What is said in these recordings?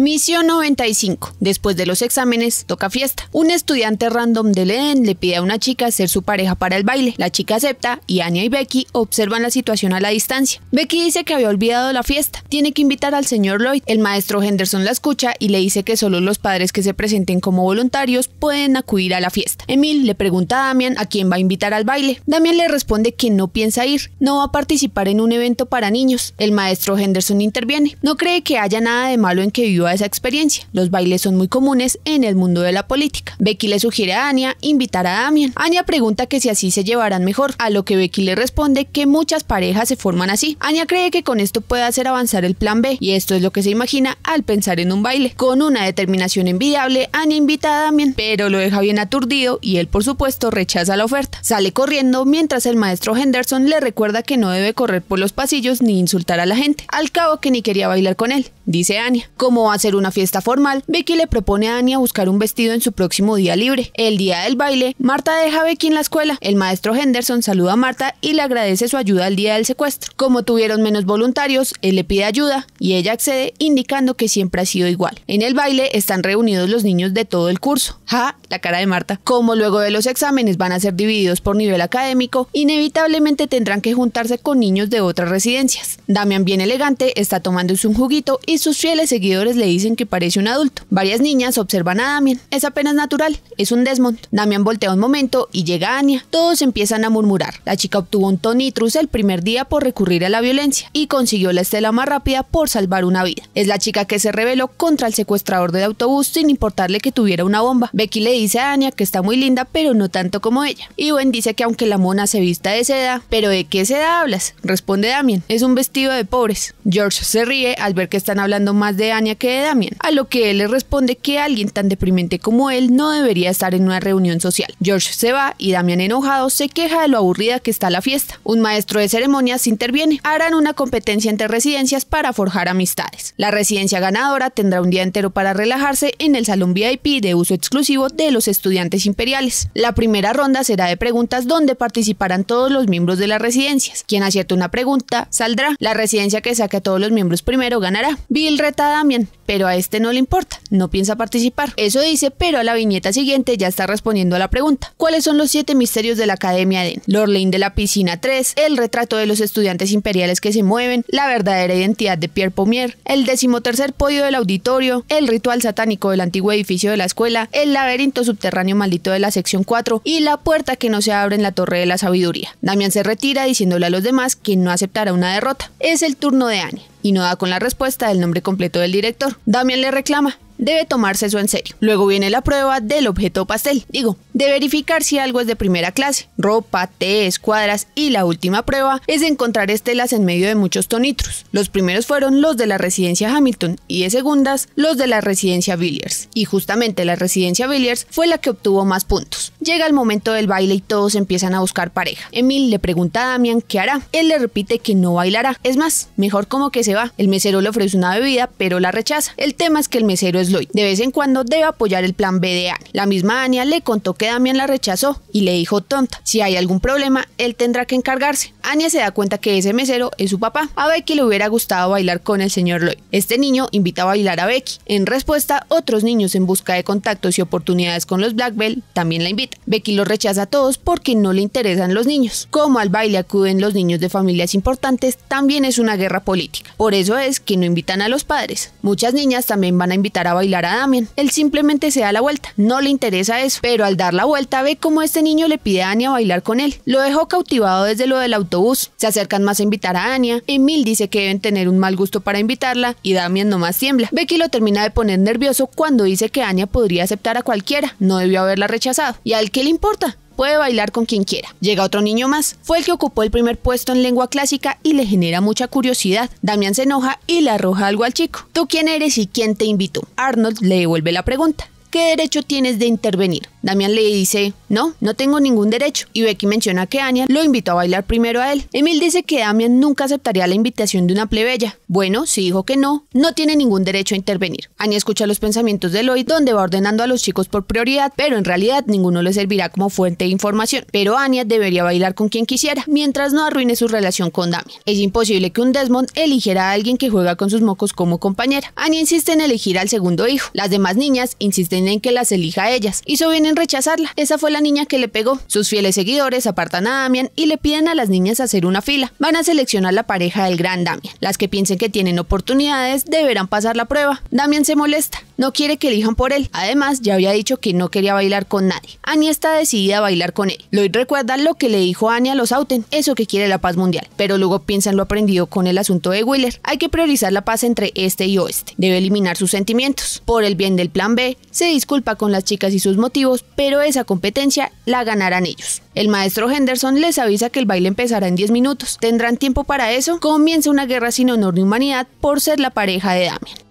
Misión 95. Después de los exámenes, toca fiesta. Un estudiante random del Eden le pide a una chica ser su pareja para el baile. La chica acepta y Anya y Becky observan la situación a la distancia. Becky dice que había olvidado la fiesta. Tiene que invitar al señor Lloyd. El maestro Henderson la escucha y le dice que solo los padres que se presenten como voluntarios pueden acudir a la fiesta. Emil le pregunta a Damian a quién va a invitar al baile. Damian le responde que no piensa ir, no va a participar en un evento para niños. El maestro Henderson interviene. No cree que haya nada de malo en que viva esa experiencia. Los bailes son muy comunes en el mundo de la política. Becky le sugiere a Anya invitar a Damien. Anya pregunta que si así se llevarán mejor, a lo que Becky le responde que muchas parejas se forman así. Anya cree que con esto puede hacer avanzar el plan B y esto es lo que se imagina al pensar en un baile. Con una determinación envidiable, Anya invita a Damien, pero lo deja bien aturdido y él por supuesto rechaza la oferta. Sale corriendo mientras el maestro Henderson le recuerda que no debe correr por los pasillos ni insultar a la gente, al cabo que ni quería bailar con él dice Ania. Como va a ser una fiesta formal, Becky le propone a Ania buscar un vestido en su próximo día libre. El día del baile, Marta deja a Becky en la escuela. El maestro Henderson saluda a Marta y le agradece su ayuda al día del secuestro. Como tuvieron menos voluntarios, él le pide ayuda y ella accede indicando que siempre ha sido igual. En el baile están reunidos los niños de todo el curso. Ja, la cara de Marta. Como luego de los exámenes van a ser divididos por nivel académico, inevitablemente tendrán que juntarse con niños de otras residencias. Damian bien elegante está tomándose un juguito y sus fieles seguidores le dicen que parece un adulto. Varias niñas observan a Damien. Es apenas natural, es un Desmond. Damien voltea un momento y llega Anya. Todos empiezan a murmurar. La chica obtuvo un tonitrus el primer día por recurrir a la violencia y consiguió la estela más rápida por salvar una vida. Es la chica que se rebeló contra el secuestrador del autobús sin importarle que tuviera una bomba. Becky le dice a Anya que está muy linda pero no tanto como ella. Ywen dice que aunque la mona se vista de seda, pero ¿de qué seda hablas? Responde Damien. es un vestido de pobres. George se ríe al ver que están hablando más de Anya que de Damien, a lo que él le responde que alguien tan deprimente como él no debería estar en una reunión social. George se va y Damian enojado se queja de lo aburrida que está la fiesta. Un maestro de ceremonias interviene. Harán una competencia entre residencias para forjar amistades. La residencia ganadora tendrá un día entero para relajarse en el salón VIP de uso exclusivo de los estudiantes imperiales. La primera ronda será de preguntas donde participarán todos los miembros de las residencias. Quien acierta una pregunta saldrá. La residencia que saque a todos los miembros primero ganará. Bill reta a Damian, pero a este no le importa, no piensa participar. Eso dice, pero a la viñeta siguiente ya está respondiendo a la pregunta. ¿Cuáles son los siete misterios de la Academia en Lorlein de la Piscina 3, el retrato de los estudiantes imperiales que se mueven, la verdadera identidad de Pierre Pomier, el decimotercer podio del auditorio, el ritual satánico del antiguo edificio de la escuela, el laberinto subterráneo maldito de la sección 4 y la puerta que no se abre en la Torre de la Sabiduría. Damian se retira diciéndole a los demás que no aceptará una derrota. Es el turno de Annie y no da con la respuesta del nombre completo del director. Damian le reclama, debe tomarse eso en serio. Luego viene la prueba del objeto pastel, digo, de verificar si algo es de primera clase, ropa, té, escuadras y la última prueba es encontrar estelas en medio de muchos tonitros. Los primeros fueron los de la residencia Hamilton y de segundas los de la residencia Villiers. Y justamente la residencia Villiers fue la que obtuvo más puntos. Llega el momento del baile y todos empiezan a buscar pareja. Emil le pregunta a Damian qué hará. Él le repite que no bailará. Es más, mejor como que se va. El mesero le ofrece una bebida, pero la rechaza. El tema es que el mesero es Lloyd. De vez en cuando debe apoyar el plan B de Anne. La misma Anya le contó que Damian la rechazó y le dijo tonta. Si hay algún problema, él tendrá que encargarse. Anya se da cuenta que ese mesero es su papá. A Becky le hubiera gustado bailar con el señor Lloyd. Este niño invita a bailar a Becky. En respuesta, otros niños en busca de contactos y oportunidades con los Black también la invitan. Becky los rechaza a todos porque no le interesan los niños. Como al baile acuden los niños de familias importantes, también es una guerra política. Por eso es que no invitan a los padres. Muchas niñas también van a invitar a bailar a Damien. Él simplemente se da la vuelta, no le interesa eso, pero al dar la vuelta ve cómo este niño le pide a Anya bailar con él. Lo dejó cautivado desde lo del autobús. Se acercan más a invitar a Anya. Emil dice que deben tener un mal gusto para invitarla y Damien nomás tiembla. Becky lo termina de poner nervioso cuando dice que Anya podría aceptar a cualquiera, no debió haberla rechazado. Y al que le importa, puede bailar con quien quiera. Llega otro niño más, fue el que ocupó el primer puesto en lengua clásica y le genera mucha curiosidad. Damián se enoja y le arroja algo al chico. ¿Tú quién eres y quién te invitó? Arnold le devuelve la pregunta. ¿Qué derecho tienes de intervenir? Damián le dice, no, no tengo ningún derecho, y Becky menciona que Anya lo invitó a bailar primero a él. Emil dice que Damian nunca aceptaría la invitación de una plebeya. Bueno, si dijo que no, no tiene ningún derecho a intervenir. Anya escucha los pensamientos de Lloyd, donde va ordenando a los chicos por prioridad, pero en realidad ninguno le servirá como fuente de información. Pero Anya debería bailar con quien quisiera, mientras no arruine su relación con Damián, Es imposible que un Desmond eligiera a alguien que juega con sus mocos como compañera. Anya insiste en elegir al segundo hijo. Las demás niñas insisten en que las elija a ellas, y eso rechazarla. Esa fue la niña que le pegó. Sus fieles seguidores apartan a Damian y le piden a las niñas hacer una fila. Van a seleccionar la pareja del gran Damian. Las que piensen que tienen oportunidades deberán pasar la prueba. Damian se molesta no quiere que elijan por él. Además, ya había dicho que no quería bailar con nadie. Annie está decidida a bailar con él. Lloyd recuerda lo que le dijo Annie a los Auten, eso que quiere la paz mundial, pero luego piensa en lo aprendido con el asunto de Wheeler. Hay que priorizar la paz entre este y oeste. Debe eliminar sus sentimientos. Por el bien del plan B, se disculpa con las chicas y sus motivos, pero esa competencia la ganarán ellos. El maestro Henderson les avisa que el baile empezará en 10 minutos. ¿Tendrán tiempo para eso? Comienza una guerra sin honor ni humanidad por ser la pareja de Damien.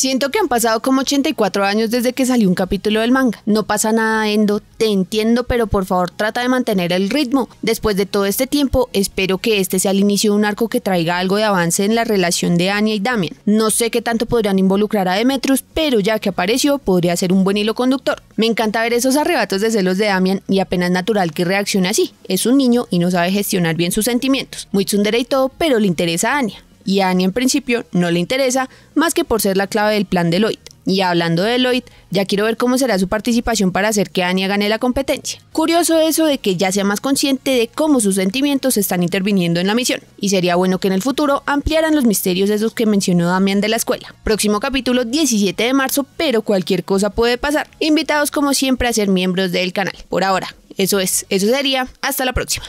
Siento que han pasado como 84 años desde que salió un capítulo del manga. No pasa nada, Endo, te entiendo, pero por favor trata de mantener el ritmo. Después de todo este tiempo, espero que este sea el inicio de un arco que traiga algo de avance en la relación de Anya y Damian. No sé qué tanto podrían involucrar a Demetrius, pero ya que apareció, podría ser un buen hilo conductor. Me encanta ver esos arrebatos de celos de Damian y apenas natural que reaccione así. Es un niño y no sabe gestionar bien sus sentimientos. Muy tsundere y todo, pero le interesa a Anya y a Annie en principio no le interesa más que por ser la clave del plan de Lloyd. Y hablando de Lloyd, ya quiero ver cómo será su participación para hacer que Anya gane la competencia. Curioso eso de que ya sea más consciente de cómo sus sentimientos están interviniendo en la misión, y sería bueno que en el futuro ampliaran los misterios de esos que mencionó Damián de la escuela. Próximo capítulo 17 de marzo, pero cualquier cosa puede pasar. Invitados como siempre a ser miembros del canal. Por ahora, eso es, eso sería, hasta la próxima.